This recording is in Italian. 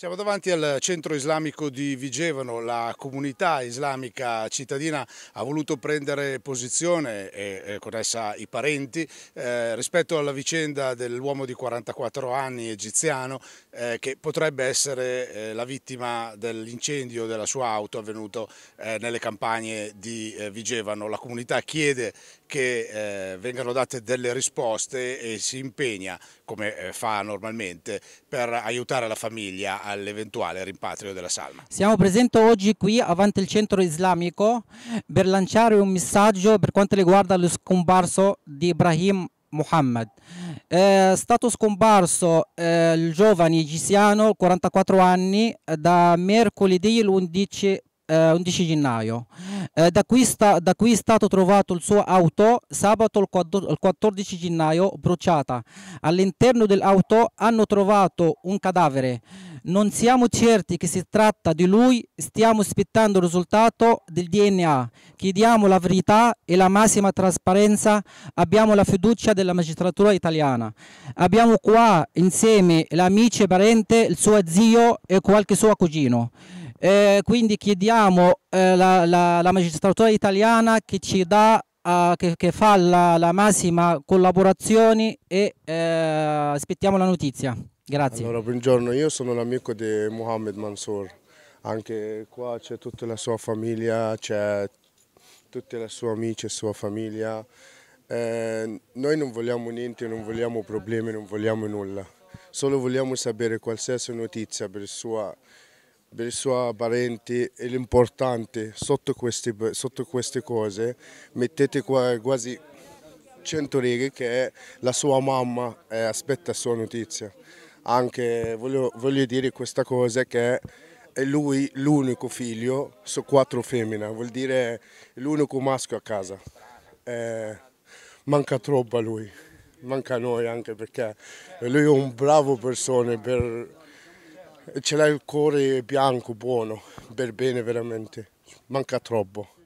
Siamo davanti al centro islamico di Vigevano, la comunità islamica cittadina ha voluto prendere posizione e, con essa i parenti eh, rispetto alla vicenda dell'uomo di 44 anni egiziano eh, che potrebbe essere eh, la vittima dell'incendio della sua auto avvenuto eh, nelle campagne di eh, Vigevano. La comunità chiede che eh, vengano date delle risposte e si impegna, come fa normalmente, per aiutare la famiglia a all'eventuale rimpatrio della salma. Siamo presenti oggi qui avanti il centro islamico per lanciare un messaggio per quanto riguarda lo scomparso di Ibrahim Muhammad. È eh, stato scomparso eh, il giovane egiziano, 44 anni, eh, da mercoledì l'11 11 eh, gennaio. Eh, da, qui sta, da, qui è stato trovato il suo auto sabato il 14 gennaio bruciata. All'interno dell'auto hanno trovato un cadavere non siamo certi che si tratta di lui, stiamo aspettando il risultato del DNA. Chiediamo la verità e la massima trasparenza, abbiamo la fiducia della magistratura italiana. Abbiamo qua insieme l'amice parente, il suo zio e qualche suo cugino. Eh, quindi chiediamo alla eh, magistratura italiana che ci dà eh, che, che, fa la, la, massima collaborazione e uh, aspettiamo la notizia. Grazie. Allora, buongiorno, io sono l'amico di Mohammed Mansour, anche qua c'è tutta la sua famiglia, c'è i suoi amici e sua famiglia. Eh, noi non vogliamo niente, non vogliamo problemi, non vogliamo nulla. Solo vogliamo sapere qualsiasi notizia per i suoi parenti e l'importante sotto, sotto, queste cose mettete qua quasi 100 righe che la sua mamma eh, aspetta la sua notizia anche voglio, voglio dire questa cosa che è lui l'unico figlio su quattro femmine, vuol dire l'unico maschio a casa. Eh, manca troppo a lui, manca a noi anche perché lui è un bravo persona, per, ce l'ha il cuore bianco, buono, per bene veramente, manca troppo.